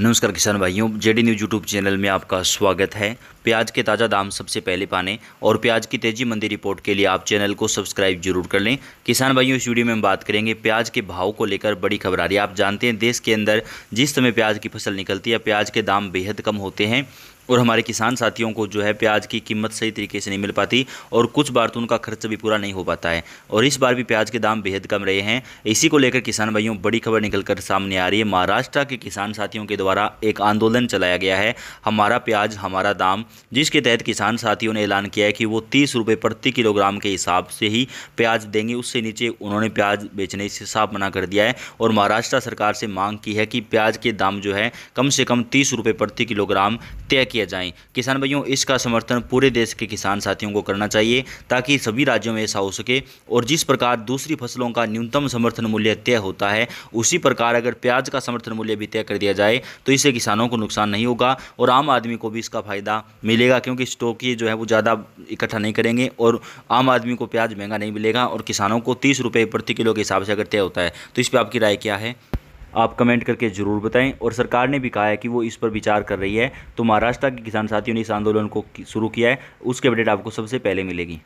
नमस्कार किसान भाइयों जेडी न्यूज यूट्यूब चैनल में आपका स्वागत है प्याज के ताज़ा दाम सबसे पहले पाने और प्याज की तेजी मंदी रिपोर्ट के लिए आप चैनल को सब्सक्राइब जरूर कर लें किसान भाइयों इस वीडियो में हम बात करेंगे प्याज के भाव को लेकर बड़ी खबर आ रही है आप जानते हैं देश के अंदर जिस समय प्याज की फसल निकलती है प्याज के दाम बेहद कम होते हैं और हमारे किसान साथियों को जो है प्याज की कीमत सही तरीके से नहीं मिल पाती और कुछ बार तो उनका खर्च भी पूरा नहीं हो पाता है और इस बार भी प्याज के दाम बेहद कम रहे हैं इसी को लेकर किसान भाइयों बड़ी खबर निकलकर सामने आ रही है महाराष्ट्र के किसान साथियों के द्वारा एक आंदोलन चलाया गया है हमारा प्याज हमारा दाम जिसके तहत किसान साथियों ने ऐलान किया है कि वो तीस रुपये प्रति किलोग्राम के हिसाब से ही प्याज देंगे उससे नीचे उन्होंने प्याज बेचने से साफ मना कर दिया है और महाराष्ट्र सरकार से मांग की है कि प्याज के दाम जो है कम से कम तीस रुपये प्रति किलोग्राम तय किया जाए किसान भाइयों इसका समर्थन पूरे देश के किसान साथियों को करना चाहिए ताकि सभी राज्यों में ऐसा हो सके और जिस प्रकार दूसरी फसलों का न्यूनतम समर्थन मूल्य तय होता है उसी प्रकार अगर प्याज का समर्थन मूल्य भी तय कर दिया जाए तो इससे किसानों को नुकसान नहीं होगा और आम आदमी को भी इसका फ़ायदा मिलेगा क्योंकि स्टॉक ये जो है वो ज़्यादा इकट्ठा नहीं करेंगे और आम आदमी को प्याज महंगा नहीं मिलेगा और किसानों को तीस रुपये प्रति किलो के हिसाब से अगर तय होता है तो इस पर आपकी राय क्या है आप कमेंट करके ज़रूर बताएं और सरकार ने भी कहा है कि वो इस पर विचार कर रही है तो महाराष्ट्र के किसान साथियों ने इस आंदोलन को शुरू किया है उसके अपडेट आपको सबसे पहले मिलेगी